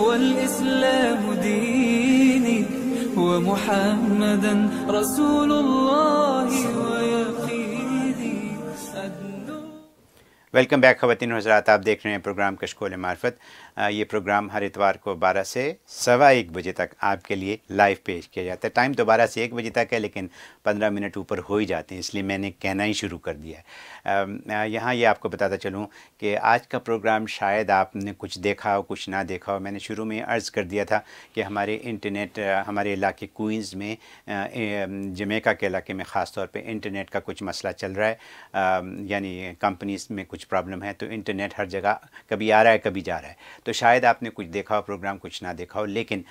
والإسلام ديني ومحمدا رسول الله ويقيني welcome back खवतिन हजरात आप देख रहे हैं प्रोग्राम कशकोल मार्फत ये प्रोग्राम हर इतवार को 12 से सवा एक बजे तक आपके लिए लाइव पेश किया जाता है टाइम तो 12 से एक बजे तक है लेकिन 15 मिनट ऊपर हो ही जाते हैं इसलिए मैंने कहना ही शुरू कर दिया है यहाँ ये आपको बताता चलूँ कि आज का प्रोग्राम शायद आपने कुछ देखा हो कुछ ना देखा हो मैंने शुरू में अर्ज़ कर दिया था कि हमारे इंटरनेट हमारे इलाके क्वींस में जमेका के इलाके में ख़ास तौर पे इंटरनेट का कुछ मसला चल रहा है यानी कंपनीज में कुछ प्रॉब्लम है तो इंटरनेट हर जगह कभी आ रहा है कभी जा रहा है तो शायद आपने कुछ देखा हो प्रोग्राम कुछ ना देखा हो लेकिन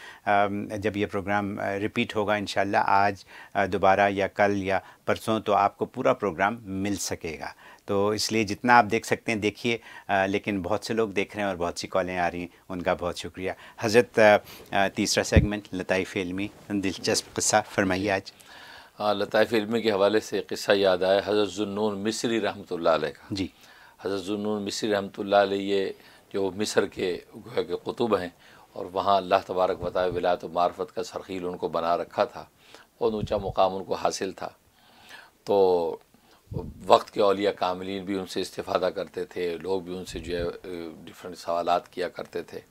जब ये प्रोग्राम रिपीट होगा इन आज दोबारा या कल या परसों तो आपको पूरा प्रोग्राम मिल सकेगा तो इसलिए जितना आप देख सकते हैं देखिए लेकिन बहुत से लोग देख रहे हैं और बहुत सी कॉलें आ रही हैं उनका बहुत शुक्रिया हज़रत तीसरा सेगमेंट लताई फिल्मी दिलचस्प क़स्सा फरमाइए आज लताई फिल्मी के हवाले से किस्सा याद आया हज़रत जुनून मिसरी रहमत का जी हज़रत जुनून मिसरी रहमत ये जो मिस्र के गोया के कुतुब हैं और वहाँ अल्लाह तबारक बताए विलायत मार्फत का सरखील उनको बना रखा था बहुत ऊँचा मुकाम उनको हासिल था तो वक्त के अलिया कामिलीन भी उनसे इस्तेफादा करते थे लोग भी उनसे जो है डिफरेंट सवाल किया करते थे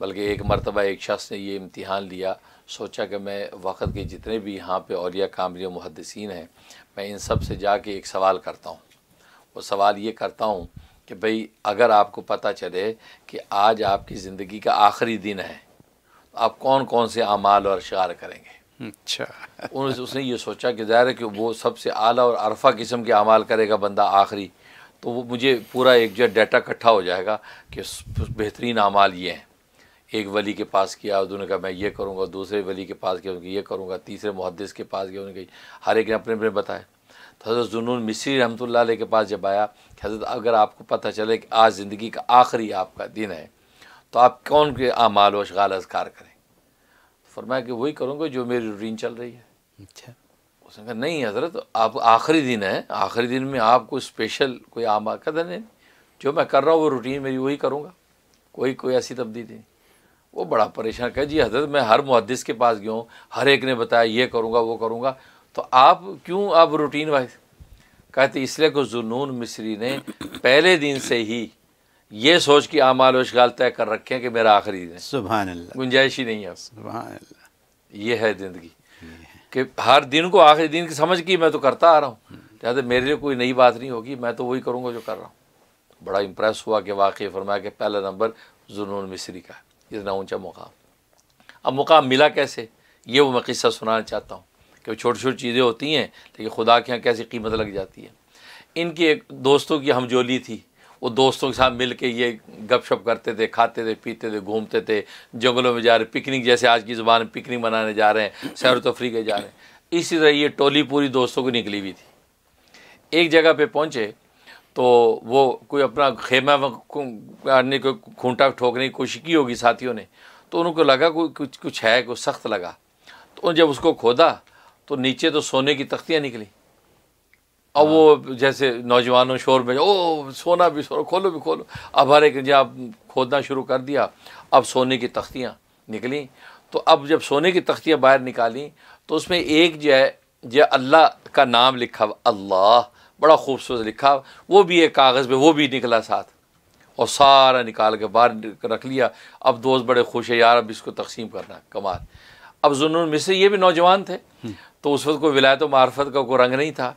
बल्कि एक मरतबा एक शख्स ने ये इम्तहान लिया सोचा कि मैं वक़्त के जितने भी यहाँ पे अलिया कामिल मुहदसिन हैं मैं इन सब से जा के एक सवाल करता हूँ वो सवाल ये करता हूँ कि भाई अगर आपको पता चले कि आज आपकी ज़िंदगी का आखिरी दिन है तो आप कौन कौन से अमाल और अशार करेंगे अच्छा उन्होंने उसने ये सोचा कि ज़ाहिर है कि वो सबसे आला और अरफा किस्म के अमाल करेगा बंदा आखिरी तो वो मुझे पूरा एक जो डाटा इकट्ठा हो जाएगा कि बेहतरीन अमाल ये हैं एक वली के पास किया उन्होंने कहा मैं ये करूँगा दूसरे वली के पास किया उनकी ये करूँगा तीसरे मुहदस के पास गया उनकी हर एक ने अपने अपने बताया तो हज़रत जुनून मिसरी रहमत के पास जब आया कि हज़रत अगर आपको पता चले कि आज ज़िंदगी का आखिरी आपका दिन है तो आप कौन के आमाल व अशगाल अजगार करें तो फरमाया कि वही करूँगा जो मेरी रूटीन चल रही है अच्छा उसने कहा नहीं हजरत तो आप आखिरी दिन है आखिरी दिन में आपको स्पेशल कोई आम कदर नहीं जो मैं कर रहा हूँ वो रूटीन मेरी वही करूँगा कोई कोई ऐसी तब्दीली नहीं वो बड़ा परेशान कह जी हजरत मैं हर मुहदस के पास गया हूँ हर एक ने बताया ये करूँगा वो करूँगा तो आप क्यों आप रूटीन वाइज कहते इसलिए को जुनून मिस्री ने पहले दिन से ही ये सोच के आमाल वशगाल तय कर रखे हैं कि मेरा आखिरी दिन सुबह गुंजाइश ही नहीं है सुबह ये है ज़िंदगी कि हर दिन को आखिरी दिन की समझ की मैं तो करता आ रहा हूँ लिहाजा मेरे लिए कोई नई बात नहीं होगी मैं तो वही करूँगा जो कर रहा हूँ बड़ा इम्प्रेस हुआ कि वाकई फरमाया कि पहला नंबर जुनून मिस्री का इतना ऊँचा मुकाम अब मुकाम मिला कैसे ये वो मैं किस्सा सुनाना चाहता हूँ कि छोटी छोटी चीज़ें होती हैं लेकिन खुदा के यहाँ कैसी कीमत लग जाती है इनकी एक दोस्तों की हमजोली थी वो दोस्तों के साथ मिल के ये गपशप करते थे खाते थे पीते थे घूमते थे जंगलों में जा रहे पिकनिक जैसे आज की ज़ुबान में पिकनिक मनाने जा रहे हैं सैर तफरी के जा रहे हैं इसी तरह ये टोली पूरी दोस्तों की निकली हुई थी एक जगह पे पहुँचे तो वो कोई अपना खेमा ने कोई खूंटा ठोकने की कोशिश की होगी साथियों ने तो उनको लगा कोई कुछ कुछ है कुछ सख्त लगा तो जब उसको खोदा तो नीचे तो सोने की तख्तियाँ निकली अब हाँ। वो जैसे नौजवानों शोर में ओ सोना भी सोना खोलो भी खोलो अब हर एक जब खोदना शुरू कर दिया अब सोने की तख्तियाँ निकली तो अब जब सोने की तख्तियाँ बाहर निकाली तो उसमें एक जो है जो अल्लाह का नाम लिखा हुआ अल्लाह बड़ा खूबसूरत लिखा वो भी एक कागज़ पे वो भी निकला साथ और सारा निकाल के बाहर रख लिया अब दोस्त बड़े खुश है यार अब इसको तकसीम करना कमाल अब जुनून मिस्र ये भी नौजवान थे हम्म। तो उस वक्त कोई विलायत मार्फत का कोई रंग नहीं था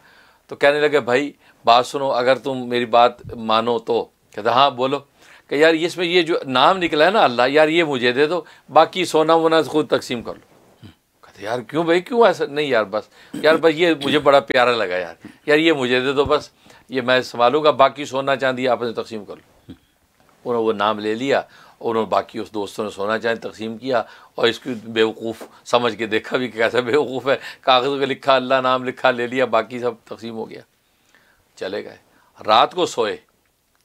तो कहने लगे भाई बात सुनो अगर तुम मेरी बात मानो तो कहता हाँ बोलो कि यार इसमें ये जो नाम निकला है ना अल्लाह यार ये मुझे दे दो बाकी सोना वोना खुद तकसीम कर लो कहते यार क्यों भाई क्यों ऐसा नहीं यार बस यार बस ये मुझे बड़ा प्यारा लगा यार यार ये मुझे दे दो बस ये मैं संभालूंगा बाकी सोना चांदी आपने तकसीम कर लो उन्होंने वो नाम ले लिया उन्होंने बाकी उस दोस्तों ने सोना चाहे तकसीम किया और इसकी बेवकूफ़ समझ के देखा भी कैसा बेवकूफ़ है कागज़ पर लिखा अल्लाह नाम लिखा ले लिया बाकी सब तकसीम हो गया चले गए रात को सोए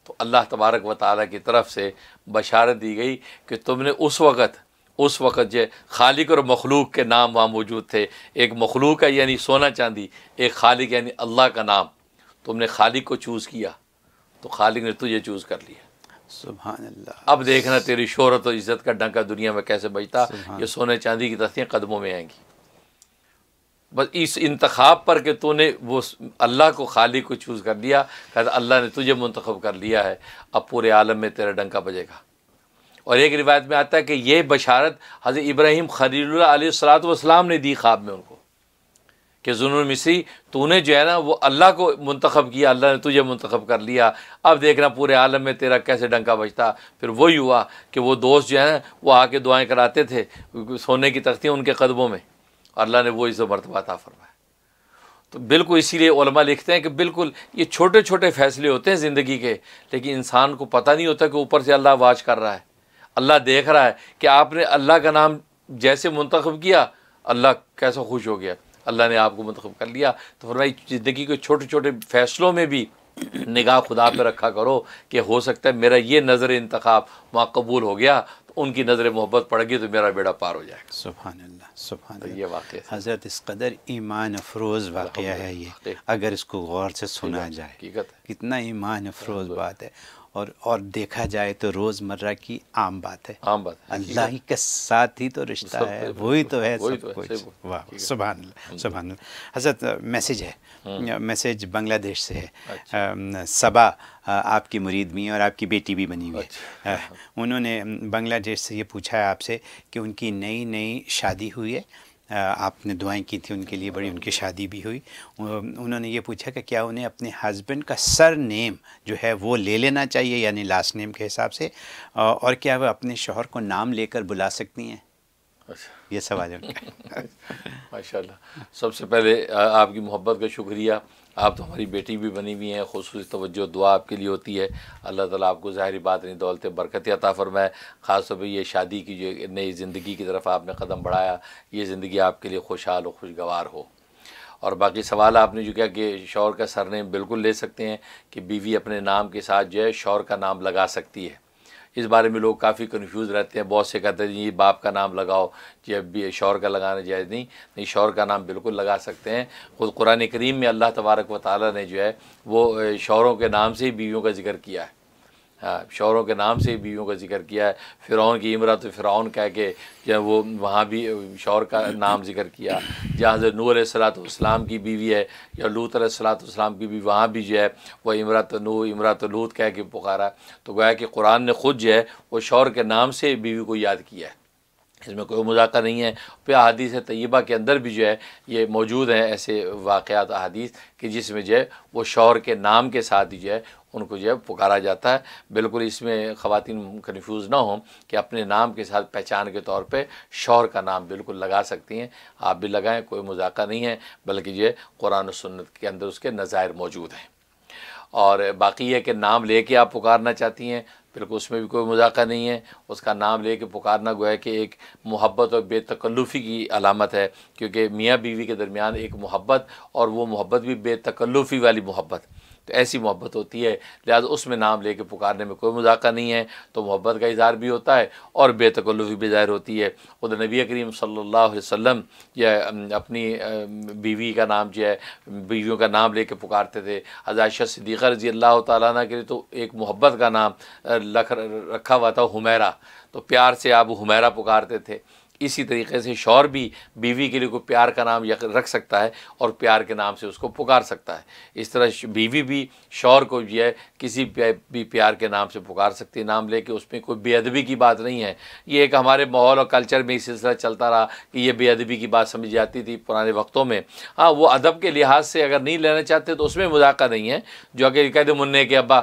तो अल्लाह तबारक व ताली की तरफ से बशारत दी गई कि तुमने उस वक़्त उस वक़्त जो खालिक और मखलूक के नाम वहाँ मौजूद थे एक मखलूक है यानी सोना चांदी एक खालिक यानी अल्लाह का नाम तुमने खालिक को चूज़ किया तो खालिक ने तुझे चूज़ कर लिया अब देखना तेरी शोहरत और इज्जत का डंका दुनिया में कैसे बजता ये सोने चांदी की तस्तियाँ कदमों में आएंगी बस इस इंतखब पर कि तूने वो अल्लाह को खाली को चूज़ कर लिया कहता अल्लाह ने तुझे मंतखब कर लिया है अब पूरे आलम में तेरा डंका बजेगा और एक रिवायत में आता है कि यह बशारत हज़रत इब्राहिम खलील सलात ने दी ख्वाब में उनको कि जुनून मिसरी तूने जो है ना वो अल्लाह को मंतखब किया अल्लाह ने तुझे मंतखब कर लिया अब देखना पूरे आलम में तेरा कैसे डंका बजता फिर वही हुआ कि वो दोस्त जो है ना वो आके दुआएँ कराते थे सोने की तख्तियाँ उनके कदमों में अल्लाह ने वो इस मरतबा था फरमाया तो बिल्कुल इसीलिए लिखते हैं कि बिल्कुल ये छोटे छोटे फैसले होते हैं ज़िंदगी के लेकिन इंसान को पता नहीं होता कि ऊपर से अल्लाह आवाज़ कर रहा है अल्लाह देख रहा है कि आपने अल्लाह का नाम जैसे मंतखब किया अल्लाह कैसा खुश हो गया अल्लाह ने आपको मंतखब कर लिया तो फरमाई ज़िंदगी के छोटे छोटे फैसलों में भी निगाह खुदा पर रखा करो कि हो सकता है मेरा ये नज़र इंतखब वहाँ कबूल हो गया तो उनकी नज़र मोहब्बत पड़ गई तो मेरा बेड़ा पार हो जाएगा सुबह सुबहान तो ये वाक़ हज़रत इस कदर ईमान अफरोज़ वाक़ है ये अगर इसको गौर से सुना जाए कितना ईमान अफरोज़ बात है और और देखा जाए तो रोजमर्रा की आम बात है आम बात अल्लाह के साथ ही तो रिश्ता है वही तो है सब तो कुछ वाह सुबह सुबह हम्म। हजरत मैसेज है हम्म। मैसेज बांग्लादेश से है अच्छा। सबा आपकी मुरीद भी और आपकी बेटी भी बनी हुई है अच्छा। उन्होंने बांग्लादेश से ये पूछा है आपसे कि उनकी नई नई शादी हुई है आपने दुआएं की थी उनके लिए बड़ी उनकी शादी भी हुई उन्होंने ये पूछा कि क्या उन्हें अपने हस्बैंड का सर नेम जो है वो ले लेना चाहिए यानी लास्ट नेम के हिसाब से और क्या वह अपने शोहर को नाम लेकर बुला सकती हैं अच्छा ये सवाल है उनका माशा सबसे पहले आपकी मोहब्बत का शुक्रिया आप तो हमारी बेटी भी बनी हुई हैं खसूस तवज्जो दुआ आपके लिए होती है अल्लाह ताला आपको ज़ाहरी बात नहीं दौलत बरकत अता फ़रमाए ख़ास तौर पर यह शादी की जो नई ज़िंदगी की तरफ आपने कदम बढ़ाया ये ज़िंदगी आपके लिए खुशहाल और खुशगवार हो और बाकी सवाल आपने जो किया कि शौर का सरनेम बिल्कुल ले सकते हैं कि बीवी अपने नाम के साथ जो है शौर का नाम लगा सकती है इस बारे में लोग काफ़ी कन्फ्यूज़ रहते हैं बहुत से कहते हैं ये बाप का नाम लगाओ जी अब भी शौर का लगाना जायज़ नहीं नहीं शौर का नाम बिल्कुल लगा सकते हैं खुद कुरान करीम में अल्लाह तबारक व ताली ने जो है वो शौरों के नाम से ही बीवियों का जिक्र किया है हाँ, शौरों के नाम से बीवियों का जिक्र किया है फ़िरौन की इमरत फ़िरौन कह के जो वो वहाँ भी शौर का नाम जिक्र किया जहाँ से नूर सलातम की बीवी है या लूत सलातम की बीवी वहाँ भी जो है वह इमरत नू इमरत लूत कह के पुकारा तो गोया कि कुरान ने ख़ुद जो है वो शौर के नाम से बीवी को याद किया है इसमें कोई मजाक नहीं है फिर अदीस तय्यबा के अंदर भी जो है ये मौजूद हैं ऐसे वाक़ात अदीस कि जिसमें जो है वो शौहर के नाम के साथ ही जो है उनको जो है पुकारा जाता है बिल्कुल इसमें ख़वान कन्फ्यूज़ ना हों कि अपने नाम के साथ पहचान के तौर पे शौहर का नाम बिल्कुल लगा सकती हैं आप भी लगाएं कोई मजाक नहीं है बल्कि जो है कुरान सन्नत के अंदर उसके नज़ायर मौजूद हैं और बाकी है कि नाम लेके आप पुकारना चाहती हैं बिल्कुल उसमें भी कोई मजाक नहीं है उसका नाम ले कर पुकारना गोया कि एक मोहब्बत और बेतकल्लुफ़ी की अलामत है क्योंकि मियाँ बीवी के दरमियान एक मोहब्बत और वो मोहब्बत भी बेतकल्लुफ़ी वाली मोहब्बत तो ऐसी मोहब्बत होती है लिहाजा उसमें नाम ले कर पुकारने में कोई मजाका नहीं है तो मोहब्बत का इजहार भी होता है और बेतकल्लुफ़ी भी ज़ाहिर होती है उधर नबी करीम सल्ला वसम या अपनी बीवी का नाम जो है बीवियों का नाम ले कर पुकारते थे हजायशा सदीक़ा रजी अल्लाह ताली के लिए तो एक मोहब्बत का नाम रख रखा हुआ था हुमैरा तो प्यार से आप हुमैरा पुकारते थे इसी तरीके से शौर भी बीवी के लिए कोई प्यार का नाम रख सकता है और प्यार के नाम से उसको पुकार सकता है इस तरह बीवी भी शौर को जो है किसी भी प्यार के नाम से पुकार सकती है नाम लेके उसमें कोई बेअदबी की बात नहीं है ये एक हमारे माहौल और कल्चर में सिलसिला चलता रहा कि ये बेअदबी की बात समझ जाती थी पुराने वक्तों में हाँ वो अदब के लिहाज से अगर नहीं लेना चाहते तो उसमें मुदाक़ा नहीं है जो अगर कहते मुन्ने के अब्बा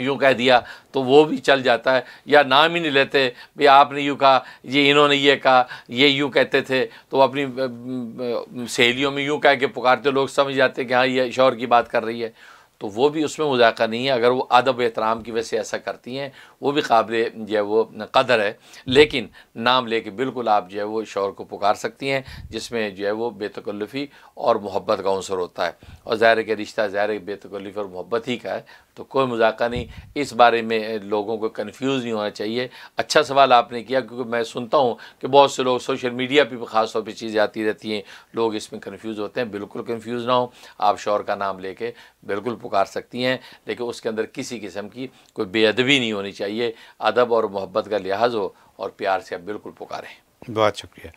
यूँ कह दिया तो वो भी चल जाता है या नाम ही नहीं लेते भाई आपने यूँ कहा ये इन्होंने ये कहा ये यूँ कहते थे तो अपनी सहेलियों में यूँ कह के पुकारते लोग समझ जाते कि हाँ ये शोर की बात कर रही है तो वो भी उसमें मुजाक़ा नहीं है अगर वो अदब एहतराम की वजह से ऐसा करती हैं वो भी काबिल जो है वो कदर है लेकिन नाम ले कर बिल्कुल आप जो है वो शौर को पुकार सकती हैं जिसमें जो है वो बेतकल्लफ़ी और मोहब्बत का अंसर होता है और ज़ाहिर के रिश्ता ज़ाहिर बेतकल्लफ़ी और मोहब्बत ही का है तो कोई मजाका नहीं इस बारे में लोगों को कन्फ्यूज़ नहीं होना चाहिए अच्छा सवाल आपने किया क्योंकि मैं सुनता हूँ कि बहुत से लोग सोशल मीडिया पर ख़ास तौर पर चीज़ें आती रहती हैं लोग इसमें कन्फ्यूज़ होते हैं बिल्कुल कन्फ्यूज़ ना हो आप शोर का नाम लेके बिल्कुल पुकार सकती हैं लेकिन उसके अंदर किसी किस्म की कोई बेअदबी नहीं होनी चाहिए अदब और मोहब्बत का लिहाज हो और प्यार से आप बिल्कुल पुकारें बहुत शुक्रिया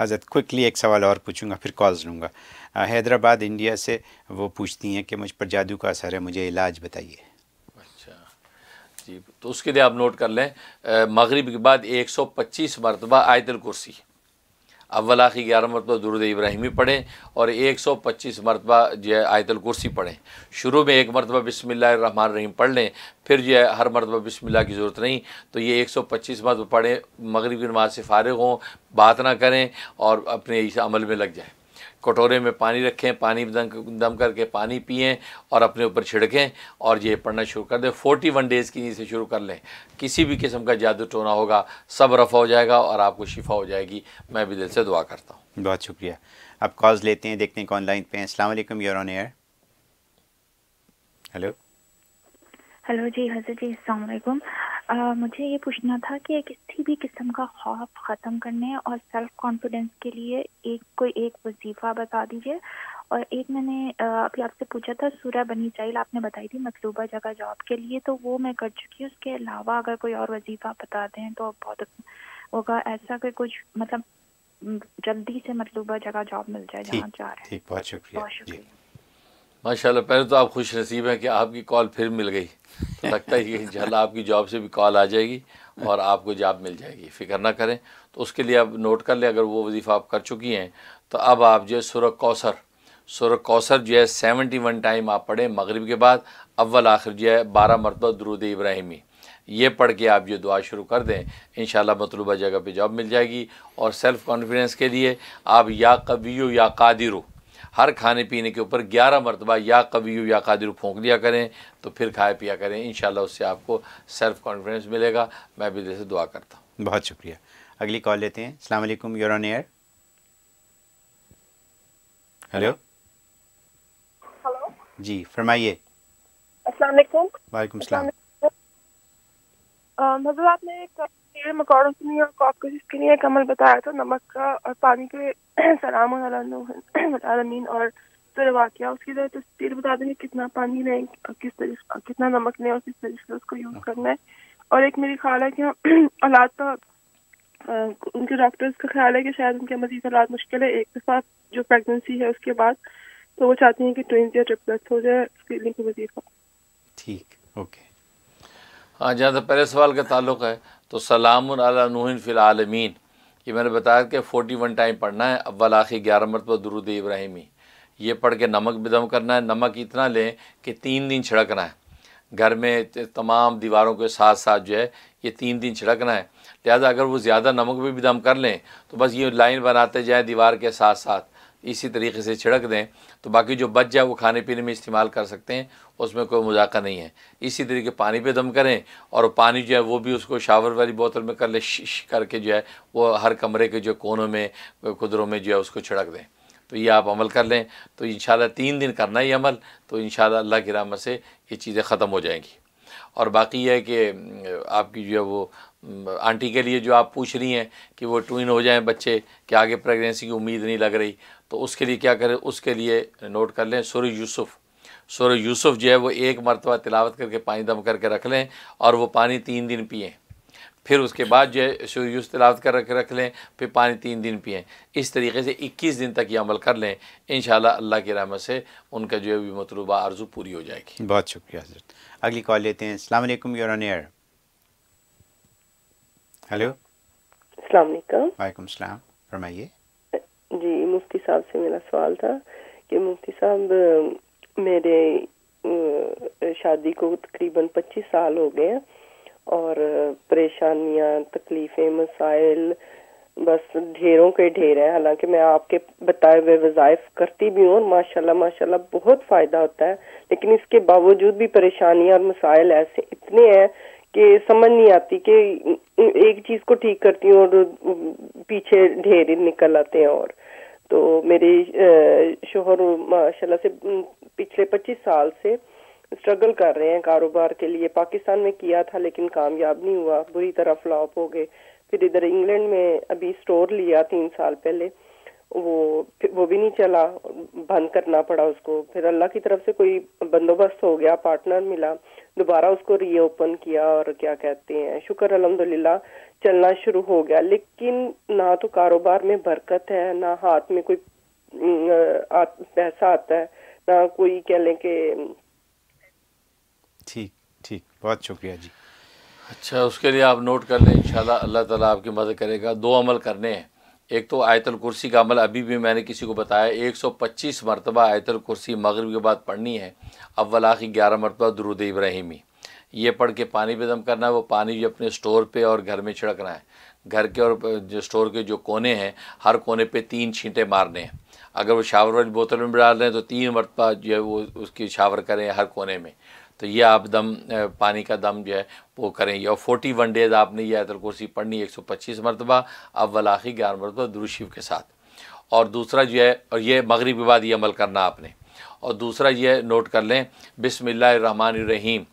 हज़रत क्विकली एक सवाल और पूछूंगा फिर कॉल्स लूँगा हैदराबाद इंडिया से वो पूछती हैं कि मुझ पर जादू का असर है मुझे इलाज बताइए अच्छा जी तो उसके लिए आप नोट कर लें मगरिब के बाद 125 मरतबा आयतल कुर्सी अव्वल आखिर ग्यारह मरतबा दुरुद इब्राहिमी पढ़ें और एक सौ पच्चीस मरतबा जो है आयतल कुर्सी पढ़ें शुरू में एक मरतबा रहीम पढ़ लें फिर जो है हर मरतबा बिसमिल्ला की ज़रूरत नहीं तो ये एक सौ पच्चीस मरतबा पढ़ें मगरबी नमाज से फ़ारग हों बात ना करें और अपने इस अमल में लग जाए कटोरे में पानी रखें पानी दम दम करके पानी पिएँ और अपने ऊपर छिड़कें और ये पढ़ना शुरू कर दें फोर्टी वन डेज़ की से शुरू कर लें किसी भी किस्म का जादू टोना होगा सब रफा हो जाएगा और आपको शिफा हो जाएगी मैं भी दिल से दुआ करता हूँ बहुत शुक्रिया आप कॉल लेते हैं देखते हैं ऑनलाइन पे हैं असलम you're on air hello hello जी हजरत जी अलैक्म मुझे ये पूछना था कि किसी भी किस्म का खौफ ख़त्म करने और सेल्फ कॉन्फिडेंस के लिए एक कोई एक वजीफ़ा बता दीजिए और एक मैंने अभी आपसे पूछा था सूर्य बनी चाइल आपने बताई थी मतलूबा जगह जॉब के लिए तो वो मैं कर चुकी हूँ उसके अलावा अगर कोई और वजीफ़ा बता दें तो बहुत होगा ऐसा कोई कुछ मतलब जल्दी से मतलूबा जगह जॉब मिल जाए जहाँ जा रहे हैं बहुत शुक्रिया माशाल्लाह पहले तो आप खुश नसीब हैं कि आपकी कॉल फिर मिल गई तो लगता है कि शाला आपकी जॉब से भी कॉल आ जाएगी और आपको जॉब मिल जाएगी फिक्र ना करें तो उसके लिए आप नोट कर लें अगर वो वजीफ़ा आप कर चुकी हैं तो अब आप जो है सुरख कौसर सुरख कौसर जो है सेवेंटी वन टाइम आप पढ़ें मगरब के बाद अव्वल आखिर जो है बारह मरतबा दरूद इब्राहिमी ये पढ़ के आप ये दुआ शुरू कर दें इन मतलूबा जगह पे जॉब मिल जाएगी और सेल्फ़ कॉन्फिडेंस के लिए आप या कबीयू या कादिरू हर खाने पीने के ऊपर ग्यारह मरतबा या कभी या कादिर फोंक दिया करें तो फिर खाया पिया करें इन उससे आपको सेल्फ कॉन्फिडेंस मिलेगा मैं भी जैसे दुआ करता हूँ बहुत शुक्रिया अगली कॉल लेते हैं सलामकुम you're on air hello hello जी फरमाइए वालेकुम सलाम हजरत मतलब आपने कीड़े मकौड़ों की नहीं और कॉकरोचेस के लिए एक अमल बताया था नमक का और पानी के सलाम आलमीन और वाक्य उसकी जरा तस्वीर तो बता देंगे कितना पानी लें किस तरीके कितना नमक लें और किस तरीके से उसको यूज हाँ। करना है और एक मेरी ख्याल है कि हालात का तो, उनके डॉक्टर्स का ख्याल है कि शायद उनके मजीद हालात मुश्किल है एक दफ़ा जो प्रेगनेंसी है उसके बाद तो वो चाहती हैं कि ट्विंस या ट्रिपलेट्स हो जाए उसके लिए मजीद ठीक ओके हाँ जहाँ तक पहले सवाल का ताल्लुक है तो सलाम नूहिन फ़िल आलमीन ये मैंने बताया कि फ़ोटी वन टाइम पढ़ना है अव्वल आखिर ग्यारह मरतबा दुरुद इब्राहिमी ये पढ़ के नमक बदम करना है नमक इतना लें कि तीन दिन छिड़कना है घर में तमाम दीवारों के साथ साथ जो है ये तीन दिन छिड़कना है लिहाजा अगर वो ज़्यादा नमक भी बदम कर लें तो बस ये लाइन बनाते जाएँ दीवार के साथ साथ इसी तरीके से छिड़क दें तो बाकी जो बच जाए वो खाने पीने में इस्तेमाल कर सकते हैं उसमें कोई मजाका नहीं है इसी तरीके पानी पे दम करें और पानी जो है वो भी उसको शावर वाली बोतल में कर ले शीश करके जो है वो हर कमरे के जो कोनों में कुदरों में जो है उसको छिड़क दें तो ये आप अमल कर लें तो इन तीन दिन करना ही अमल तो इन अल्लाह की रामत से ये चीज़ें ख़त्म हो जाएंगी और बाकी यह है कि आपकी जो है वो आंटी के लिए जो आप पूछ रही हैं कि वो ट्विन हो जाएं बच्चे कि आगे प्रेगनेंसी की उम्मीद नहीं लग रही तो उसके लिए क्या करें उसके लिए नोट कर लें सूर्य यूसुफ़ सूर्य यूसुफ़ जो है वो एक मरतबा तिलावत करके पानी दम करके रख लें और वो पानी तीन दिन पिएँ फिर उसके बाद जो है सूर्य यूस तिलावत कर रख रख लें फिर पानी तीन दिन पिएँ इस तरीके से इक्कीस दिन तक ये अमल कर लें इन अल्लाह की रहमत से उनका जो है मतलूबा आरजू पूरी हो जाएगी बहुत शुक्रिया हजरत अगली कॉल लेते हैं अलैक्म यूर ऑन एयर हेलो अस्सलाम वालेकुम सलाम फरमाइए जी मुफ्ती साहब से मेरा सवाल था कि मुफ्ती साहब मेरे शादी को तकरीबन पच्चीस साल हो गए हैं और परेशानियां तकलीफें मसाइल बस ढेरों के ढेर हैं हालांकि मैं आपके बताए हुए वजायफ़ करती भी हूँ माशाल्लाह माशाल्लाह बहुत फ़ायदा होता है लेकिन इसके बावजूद भी परेशानियां और मसाइल ऐसे इतने हैं कि समझ नहीं आती कि एक चीज को ठीक करती हूँ और पीछे ढेर निकल आते हैं और तो मेरे शोहर माशाल्लाह से पिछले 25 साल से स्ट्रगल कर रहे हैं कारोबार के लिए पाकिस्तान में किया था लेकिन कामयाब नहीं हुआ बुरी तरह फ्लॉप हो गए फिर इधर इंग्लैंड में अभी स्टोर लिया तीन साल पहले वो वो भी नहीं चला बंद करना पड़ा उसको फिर अल्लाह की तरफ से कोई बंदोबस्त हो गया पार्टनर मिला दोबारा उसको रीओपन किया और क्या कहते हैं शुक्र अलहमदुल्ला चलना शुरू हो गया लेकिन ना तो कारोबार में बरकत है ना हाथ में कोई पैसा आता है ना कोई कह लें कि ठीक ठीक बहुत शुक्रिया जी अच्छा उसके लिए आप नोट कर लें इंशाल्लाह अल्लाह ताला आपकी मदद करेगा दो अमल करने हैं एक तो आयतल कुर्सी का अमल अभी भी मैंने किसी को बताया 125 मरतबा आयतल कुर्सी मगरब के बाद पढ़नी है अव्वल आखिर ग्यारह मरतबा दरुद इब्राहिमी ये पढ़ के पानी भी दम करना है वो पानी भी अपने स्टोर पे और घर में छिड़कना है घर के और स्टोर के जो कोने हैं हर कोने पे तीन छींटे मारने हैं अगर वो शावर वाली बोतल में डाल रहे हैं तो तीन मरतबा जो है वो उसकी शावर करें हर कोने में तो ये आप दम पानी का दम जो है वो करेंगे और फोर्टी वन डेज़ आपने यह आयतल कुर्सी पढ़नी एक सौ पच्चीस मरतबा अव्वल आखिर ग्यारह मरतबा दुरुशीफ के साथ और दूसरा जो है और ये मगरब के बाद ये अमल करना आपने और दूसरा ये नोट कर लें रहीम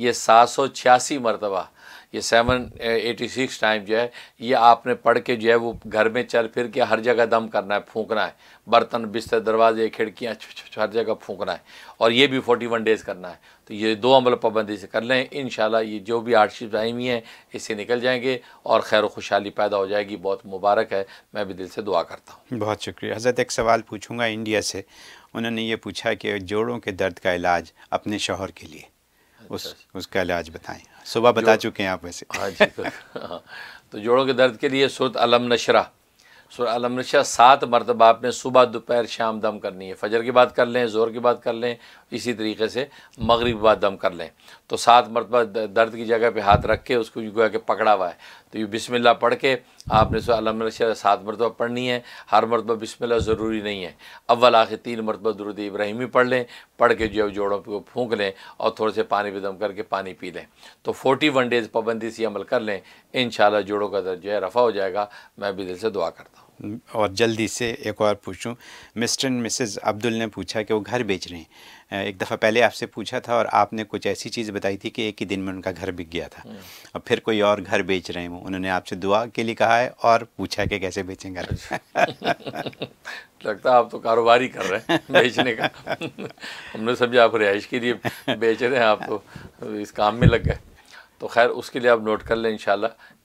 ये सात सौ छियासी मरतबा ये सेवन एटी सिक्स टाइम जो है ये आपने पढ़ के जो है वो घर में चल फिर के हर जगह दम करना है फूकना है बर्तन बिस्तर दरवाजे खिड़कियाँ हर जगह फूकना है और ये भी फोर्टी वन डेज़ करना है तो ये दो अमल पाबंदी से कर लें इन ये जो भी आर्टशिप आई हुई हैं इससे निकल जाएंगे और खैर खुशहाली पैदा हो जाएगी बहुत मुबारक है मैं भी दिल से दुआ करता हूँ बहुत शुक्रिया हज़रत एक सवाल पूछूँगा इंडिया से उन्होंने ये पूछा कि जोड़ों के दर्द का इलाज अपने शोहर के लिए उस अच्छा, अच्छा। उसका इलाज बताएं सुबह बता चुके हैं आप वैसे हाँ जी तो, हाँ। तो जोड़ों के दर्द के लिए सुरत अलम नशरा सुर अलम नशरा सात मरतबा आपने सुबह दोपहर शाम दम करनी है फजर की बात कर लें ज़ोर की बात कर लें इसी तरीके से मगरब बाद दम कर लें तो सात मरतबा दर्द की जगह पे हाथ रख के उसको है के पकड़ा हुआ है तो ये बिस्मिल्लाह पढ़ के आपने अलमशर सात मरतबा पढ़नी है हर मरतबा बिस्मिल्लाह ज़रूरी नहीं है अव्वल आखिर तीन मरतबा दुरुद इब्राहिमी पढ़ लें पढ़ के जो है जोड़ों को फूँक लें और थोड़े से पानी भी दम करके पानी पी लें तो फोर्टी वन डेज़ पाबंदी से अमल कर लें इन जोड़ों का दर्ज है रफ़ा हो जाएगा मैं भी दिल से दुआ करता हूँ और जल्दी से एक और पूछूं मिस्टर एंड मिसेस अब्दुल ने पूछा कि वो घर बेच रहे हैं एक दफ़ा पहले आपसे पूछा था और आपने कुछ ऐसी चीज़ बताई थी कि एक ही दिन में उनका घर बिक गया था और हम्म। फिर कोई और घर बेच रहे हैं वो उन्होंने आपसे दुआ के लिए कहा है और पूछा कि कैसे बेचें घर अच्छा। लगता है आप तो कारोबार ही कर रहे हैं बेचने का हमने समझा आप रिहाइश के लिए बेच रहे हैं आप तो इस काम में लग गए तो खैर उसके लिए आप नोट कर लें इन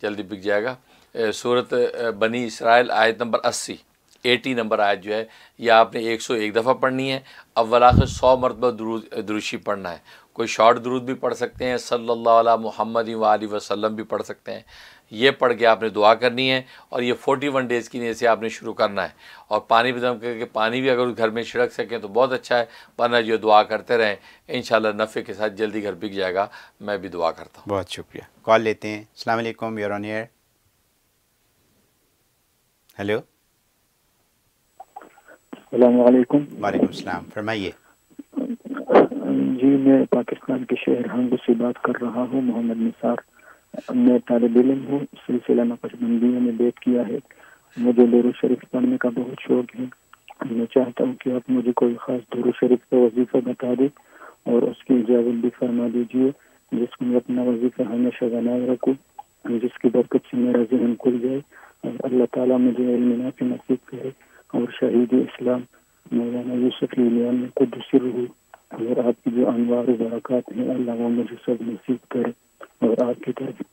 जल्दी बिक जाएगा सूरत बनी इसराइल आयत नंबर अस्सी एटी नंबर आयत जो है यह आपने एक सौ एक दफ़ा पढ़नी है अव्वल आखिर सौ मरतबा दुरुशी पढ़ना है कोई शॉर्ट दरूद भी पढ़ सकते हैं सल्ला महमद वसल्लम भी पढ़ सकते हैं ये पढ़ के आपने दुआ करनी है और ये फोर्टी वन डेज़ की नीयत से आपने शुरू करना है और पानी भी दम करके पानी भी अगर उस घर में छिड़क सकें तो बहुत अच्छा है वरना जो दुआ करते रहें इन नफ़े के साथ जल्दी घर बिक जाएगा मैं भी दुआ करता हूँ बहुत शुक्रिया कॉल लेते हैं अल्लाम यूर ऑन एयर हेलो वालेकुम सलाम फरमाइए जी मैं पाकिस्तान के शहर हंग से बात कर रहा हूँ मोहम्मद निसार मैं तालब इलम हूँ सिलसिला नक्शबंदिया में बैठ किया है मुझे दुरू शरीफ पढ़ने का बहुत शौक है मैं चाहता हूँ कि आप मुझे कोई ख़ास दुरू शरीफ का वजीफ़ा बता दें और उसकी इजाज़त भी फरमा दीजिए जिसको मैं अपना वजीफ़ा हमेशा बनाए रखूँ जिसकी बरकत से मेरा जहन खुल जाए अल्लाह ताला मुझे अलमिना के नसीब करे और शहीद इस्लाम मौलाना यूसुफ यूनियन को दूसर हुई और आपकी जो अनवार बरक़ात हैं अल्लाह वो मुझे सब नसीब करे और आपकी तरफ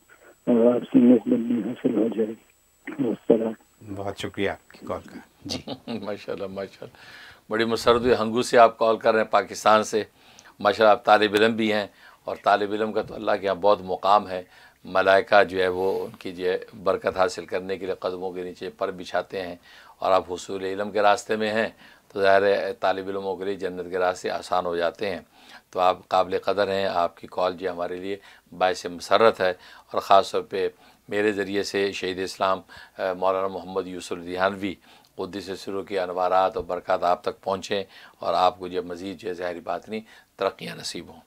और आपसे मेजबंदी हासिल हो जाए बहुत शुक्रिया आपकी कॉल का जी माशाल्लाह माशाल्लाह बड़ी मुसरद हंगू से आप कॉल कर रहे हैं पाकिस्तान से माशा आप तालब इलम भी हैं और तालब इलम का तो अल्लाह के यहाँ बहुत मुकाम है मलाइका जो है वो उनकी जो है बरकत हासिल करने के लिए कदमों के नीचे पर बिछाते हैं और आप हसूल इलम के रास्ते में हैं तो ज़ाहिर तालब इलमों के लिए जन्नत के रास्ते आसान हो जाते हैं तो आप काबिल कदर हैं आपकी कॉल जो हमारे लिए बायस मसरत है और ख़ास तौर पर मेरे ज़रिए से शहीद इस्लाम मौलाना मोहम्मद यूसुफ दिहानवी से शुरू की अनवारात और बरक़ात आप तक पहुँचें और आपको जो मज़ीद जो है ज़ाहरी बात नहीं तरक्याँ नसीब हों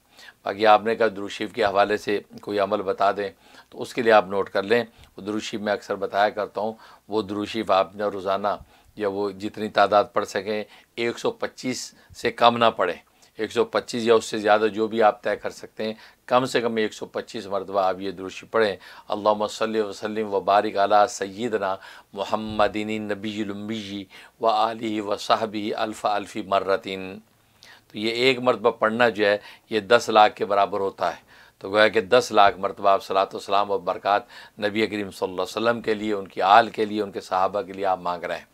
बाकी आपने कहा दुरुशीफ के हवाले से कोई अमल बता दें तो उसके लिए आप नोट कर लें वो दुरुशीफ मैं अक्सर बताया करता हूँ वो दुरुशीफ आप रोज़ाना या वो जितनी तादाद पढ़ सकें 125 से कम ना पढ़ें 125 या उससे ज़्यादा जो भी आप तय कर सकते हैं कम से कम 125 मरतबा आप ये दुरुस्त पढ़ें अल्लाह वसल वसलम बारिक अला सैदना महमदिन नबीलम्बी व आलि व साहबी अल्फ़ा अल्फ़ी मर्रतिन तो ये एक मरतबा पढ़ना जो है ये दस लाख के बराबर होता है तो गोया कि दस लाख मरतबा आप सलात सलाम और बरक़ात नबी करीम सल्लम के लिए उनकी आल के लिए उनके सहाबा के लिए आप मांग रहे हैं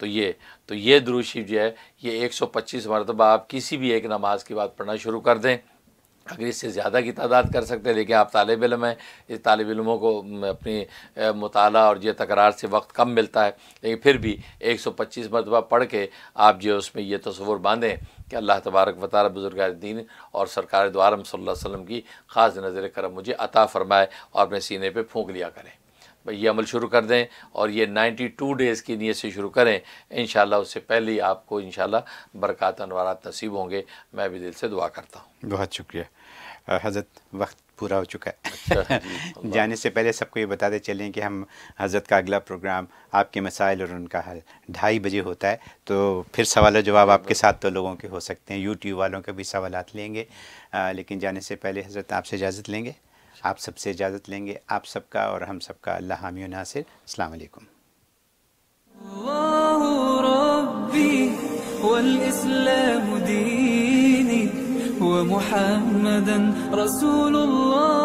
तो ये तो ये दुरुशी जो है ये एक सौ पच्चीस मरतबा आप किसी भी एक नमाज के बाद पढ़ना शुरू कर दें अगर इससे ज़्यादा की तादाद कर सकते हैं लेकिन आप तालब इलम हैं इस तालब इलमों को अपनी मताल और ये तकरार से वक्त कम मिलता है लेकिन फिर भी एक सौ पच्चीस मरतबा पढ़ के आप जो उसमें ये तस्वूर बांधें कि अल्लाह तबारक वाली बुज़ुर्ग दीन और सरकार द्वारम सल्लम की ख़ास नज़र करम मुझे अता फ़रमाए और अपने सीने पर फूँक लिया करें ये अमल शुरू कर दें और ये 92 डेज़ की नीयत से शुरू करें इन उससे पहले ही आपको इन बरक़ात अनवर नसीब होंगे मैं भी दिल से दुआ करता हूँ बहुत शुक्रिया हज़रत वक्त पूरा हो चुका है अच्छा, जाने से पहले सबको ये बताते चलें कि हम हज़रत का अगला प्रोग्राम आपके मसाइल और उनका हल ढाई बजे होता है तो फिर सवाल जवाब आपके साथ तो लोगों के हो सकते हैं यूट्यूब वालों के भी सवाल लेंगे आ, लेकिन जाने से पहले हज़रत आपसे इजाज़त लेंगे आप सबसे इजाज़त लेंगे आप सबका और हम सबका अल्लाह हामी नासिर अलैक्म والإسلام ديني ومحمدا رسول الله